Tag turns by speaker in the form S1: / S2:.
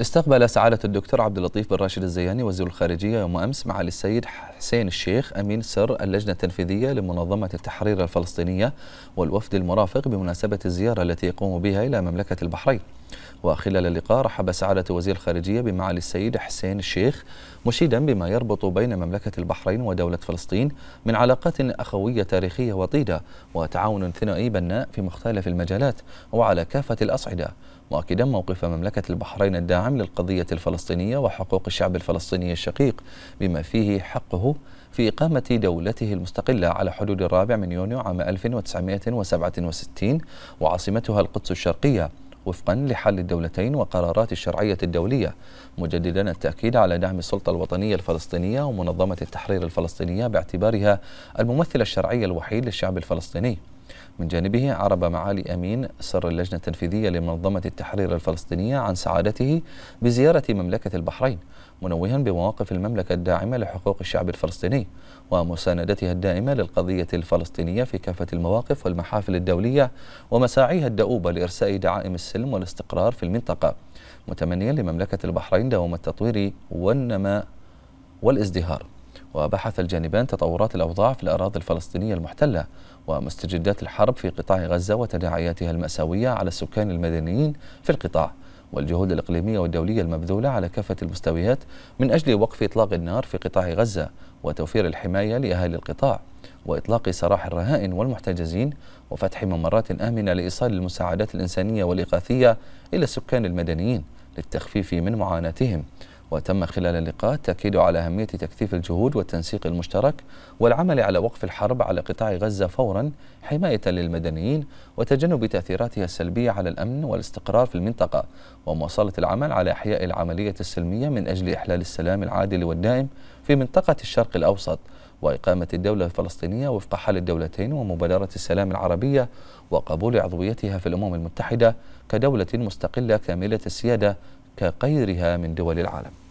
S1: استقبل سعادة الدكتور عبد اللطيف بن راشد الزياني وزير الخارجية يوم أمس معالي السيد حسين الشيخ أمين سر اللجنة التنفيذية لمنظمة التحرير الفلسطينية والوفد المرافق بمناسبة الزيارة التي يقوم بها إلى مملكة البحرين وخلال اللقاء رحب سعادة وزير الخارجية بمعالي السيد حسين الشيخ مشيدا بما يربط بين مملكة البحرين ودولة فلسطين من علاقات أخوية تاريخية وطيدة وتعاون ثنائي بناء في مختلف المجالات وعلى كافة الأصعدة مؤكدا موقف مملكة البحرين الداعم للقضية الفلسطينية وحقوق الشعب الفلسطيني الشقيق بما فيه حقه في إقامة دولته المستقلة على حدود الرابع من يونيو عام 1967 وعاصمتها القدس الشرقية وفقا لحل الدولتين وقرارات الشرعية الدولية مجددا التأكيد على دعم السلطة الوطنية الفلسطينية ومنظمة التحرير الفلسطينية باعتبارها الممثل الشرعي الوحيد للشعب الفلسطيني من جانبه عرب معالي أمين سر اللجنة التنفيذية لمنظمة التحرير الفلسطينية عن سعادته بزيارة مملكة البحرين منوها بمواقف المملكة الداعمة لحقوق الشعب الفلسطيني ومساندتها الدائمة للقضية الفلسطينية في كافة المواقف والمحافل الدولية ومساعيها الدؤوبة لإرساء دعائم السلم والاستقرار في المنطقة متمنيا لمملكة البحرين دوام التطوير والنماء والازدهار وبحث الجانبان تطورات الأوضاع في الأراضي الفلسطينية المحتلة ومستجدات الحرب في قطاع غزة وتداعياتها المأساوية على السكان المدنيين في القطاع والجهود الإقليمية والدولية المبذولة على كافة المستويات من أجل وقف إطلاق النار في قطاع غزة وتوفير الحماية لأهالي القطاع وإطلاق سراح الرهائن والمحتجزين وفتح ممرات آمنة لإيصال المساعدات الإنسانية والإغاثية إلى السكان المدنيين للتخفيف من معاناتهم وتم خلال اللقاء التأكيد على أهمية تكثيف الجهود والتنسيق المشترك والعمل على وقف الحرب على قطاع غزة فورا حماية للمدنيين وتجنب تأثيراتها السلبية على الأمن والاستقرار في المنطقة ومواصلة العمل على إحياء العملية السلمية من أجل إحلال السلام العادل والدائم في منطقة الشرق الأوسط وإقامة الدولة الفلسطينية وفق حل الدولتين ومبادرة السلام العربية وقبول عضويتها في الأمم المتحدة كدولة مستقلة كاملة السيادة كغيرها من دول العالم